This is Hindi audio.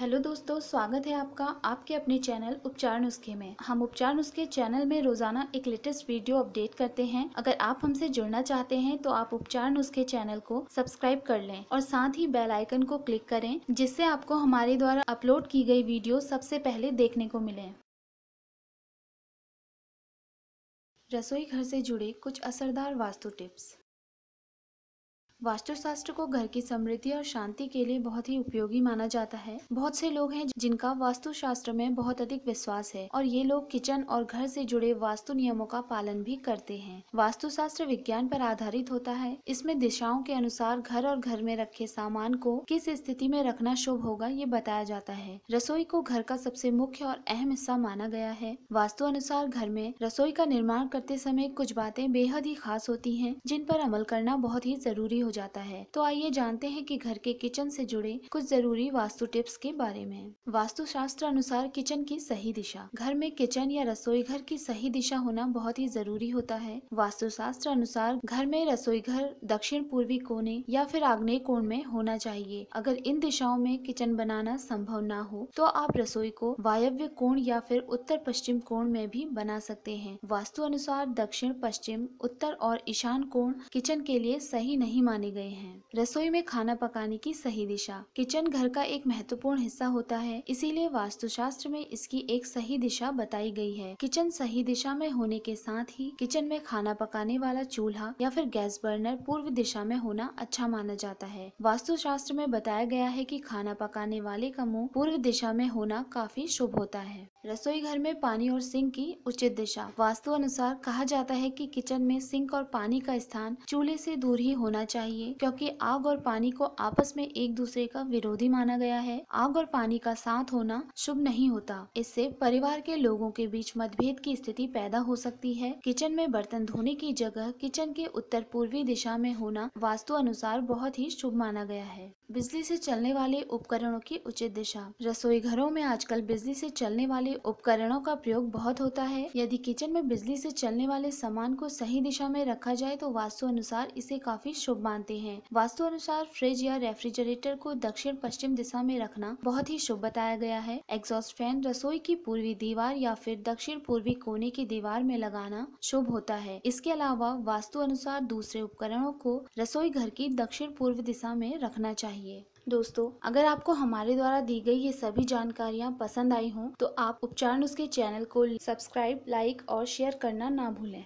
हेलो दोस्तों स्वागत है आपका आपके अपने चैनल उपचार नुस्खे में हम उपचार नुस्खे चैनल में रोजाना एक लेटेस्ट वीडियो अपडेट करते हैं अगर आप हमसे जुड़ना चाहते हैं तो आप उपचार नुस्खे चैनल को सब्सक्राइब कर लें और साथ ही बेल आइकन को क्लिक करें जिससे आपको हमारे द्वारा अपलोड की गई वीडियो सबसे पहले देखने को मिले रसोई घर से जुड़े कुछ असरदार वास्तु टिप्स वास्तुशास्त्र को घर की समृद्धि और शांति के लिए बहुत ही उपयोगी माना जाता है बहुत से लोग हैं जिनका वास्तुशास्त्र में बहुत अधिक विश्वास है और ये लोग किचन और घर से जुड़े वास्तु नियमों का पालन भी करते हैं वास्तुशास्त्र विज्ञान पर आधारित होता है इसमें दिशाओं के अनुसार घर और घर में रखे सामान को किस स्थिति में रखना शुभ होगा ये बताया जाता है रसोई को घर का सबसे मुख्य और अहम हिस्सा माना गया है वास्तु अनुसार घर में रसोई का निर्माण करते समय कुछ बातें बेहद ही खास होती है जिन पर अमल करना बहुत ही जरूरी हो जाता है तो आइए जानते हैं कि घर के किचन से जुड़े कुछ जरूरी वास्तु टिप्स के बारे में वास्तु शास्त्र अनुसार किचन की सही दिशा घर में किचन या रसोई घर की सही दिशा होना बहुत ही जरूरी होता है वास्तु शास्त्र अनुसार घर में रसोई घर दक्षिण पूर्वी कोने या फिर आग्नेय कोण में होना चाहिए अगर इन दिशाओं में किचन बनाना संभव न हो तो आप रसोई को वायव्य कोण या फिर उत्तर पश्चिम कोण में भी बना सकते हैं वास्तु अनुसार दक्षिण पश्चिम उत्तर और ईशान कोण किचन के लिए सही नहीं माने माने गए हैं रसोई में खाना पकाने की सही दिशा किचन घर का एक महत्वपूर्ण हिस्सा होता है इसीलिए वास्तुशास्त्र में इसकी एक सही दिशा बताई गई है किचन सही दिशा में होने के साथ ही किचन में खाना पकाने वाला चूल्हा या फिर गैस बर्नर पूर्व दिशा में होना अच्छा माना जाता है वास्तुशास्त्र में बताया गया है की खाना पकाने वाले का मुँह पूर्व दिशा में होना काफी शुभ होता है रसोई घर में पानी और सिंक की उचित दिशा वास्तु अनुसार कहा जाता है कि किचन में सिंक और पानी का स्थान चूल्हे से दूर ही होना चाहिए चाहिए क्योंकि आग और पानी को आपस में एक दूसरे का विरोधी माना गया है आग और पानी का साथ होना शुभ नहीं होता इससे परिवार के लोगों के बीच मतभेद की स्थिति पैदा हो सकती है किचन में बर्तन धोने की जगह किचन के उत्तर पूर्वी दिशा में होना वास्तु अनुसार बहुत ही शुभ माना गया है बिजली से चलने वाले उपकरणों की उचित दिशा रसोई घरों में आजकल बिजली से चलने वाले उपकरणों का प्रयोग बहुत होता है यदि किचन में बिजली से चलने वाले सामान को सही दिशा में रखा जाए तो वास्तु अनुसार इसे काफी शुभ माना मानते हैं वास्तु अनुसार फ्रिज या रेफ्रिजरेटर को दक्षिण पश्चिम दिशा में रखना बहुत ही शुभ बताया गया है एग्जॉस्ट फैन रसोई की पूर्वी दीवार या फिर दक्षिण पूर्वी कोने की दीवार में लगाना शुभ होता है इसके अलावा वास्तु अनुसार दूसरे उपकरणों को रसोई घर की दक्षिण पूर्व दिशा में रखना चाहिए दोस्तों अगर आपको हमारे द्वारा दी गई ये सभी जानकारियाँ पसंद आई हों तो आप उपचार उसके चैनल को सब्सक्राइब लाइक और शेयर करना ना भूलें